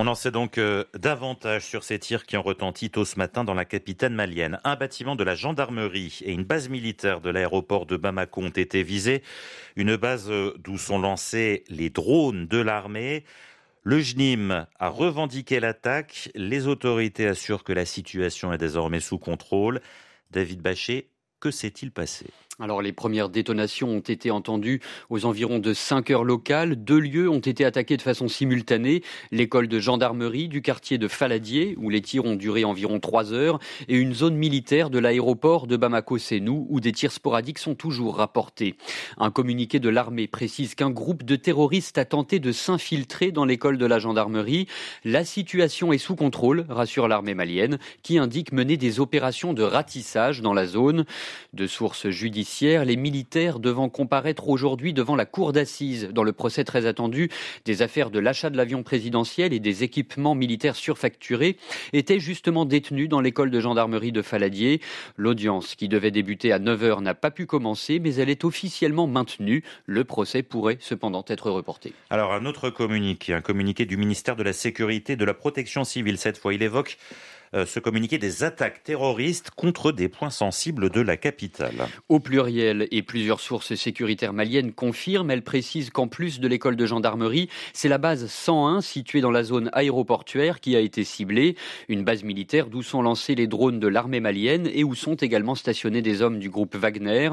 On en sait donc euh, davantage sur ces tirs qui ont retenti tôt ce matin dans la capitale malienne. Un bâtiment de la gendarmerie et une base militaire de l'aéroport de Bamako ont été visés. Une base euh, d'où sont lancés les drones de l'armée. Le GNIM a revendiqué l'attaque. Les autorités assurent que la situation est désormais sous contrôle. David Bachet, que s'est-il passé alors les premières détonations ont été entendues aux environs de 5 heures locales. Deux lieux ont été attaqués de façon simultanée. L'école de gendarmerie du quartier de Faladier, où les tirs ont duré environ 3 heures, et une zone militaire de l'aéroport de Bamako-Sénou, où des tirs sporadiques sont toujours rapportés. Un communiqué de l'armée précise qu'un groupe de terroristes a tenté de s'infiltrer dans l'école de la gendarmerie. La situation est sous contrôle, rassure l'armée malienne, qui indique mener des opérations de ratissage dans la zone. De sources judiciaires, les militaires devant comparaître aujourd'hui devant la cour d'assises dans le procès très attendu des affaires de l'achat de l'avion présidentiel et des équipements militaires surfacturés étaient justement détenus dans l'école de gendarmerie de Faladier. L'audience qui devait débuter à 9h n'a pas pu commencer mais elle est officiellement maintenue. Le procès pourrait cependant être reporté. Alors un autre communiqué, un communiqué du ministère de la Sécurité et de la Protection civile cette fois, il évoque euh, se communiquer des attaques terroristes contre des points sensibles de la capitale. Au pluriel, et plusieurs sources sécuritaires maliennes confirment, elles précisent qu'en plus de l'école de gendarmerie, c'est la base 101 située dans la zone aéroportuaire qui a été ciblée, une base militaire d'où sont lancés les drones de l'armée malienne et où sont également stationnés des hommes du groupe Wagner.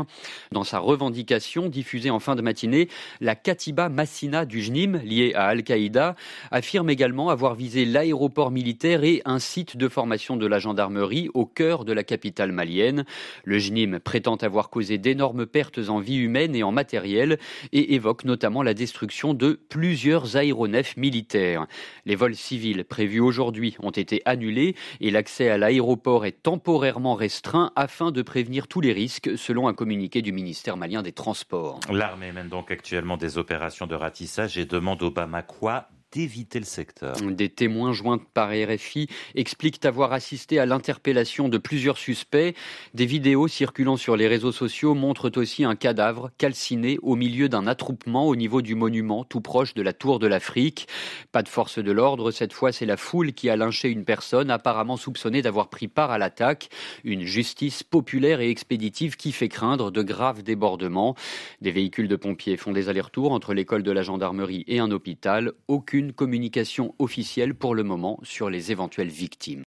Dans sa revendication diffusée en fin de matinée, la Katiba Massina du JNIM, liée à Al-Qaïda, affirme également avoir visé l'aéroport militaire et un site de formation de la gendarmerie au cœur de la capitale malienne. Le GNIM prétend avoir causé d'énormes pertes en vie humaine et en matériel et évoque notamment la destruction de plusieurs aéronefs militaires. Les vols civils prévus aujourd'hui ont été annulés et l'accès à l'aéroport est temporairement restreint afin de prévenir tous les risques, selon un communiqué du ministère malien des Transports. L'armée mène donc actuellement des opérations de ratissage et demande au quoi d'éviter le secteur. Des témoins joints par RFI expliquent avoir assisté à l'interpellation de plusieurs suspects. Des vidéos circulant sur les réseaux sociaux montrent aussi un cadavre calciné au milieu d'un attroupement au niveau du monument tout proche de la Tour de l'Afrique. Pas de force de l'ordre, cette fois c'est la foule qui a lynché une personne apparemment soupçonnée d'avoir pris part à l'attaque. Une justice populaire et expéditive qui fait craindre de graves débordements. Des véhicules de pompiers font des allers-retours entre l'école de la gendarmerie et un hôpital. Aucune communication officielle pour le moment sur les éventuelles victimes.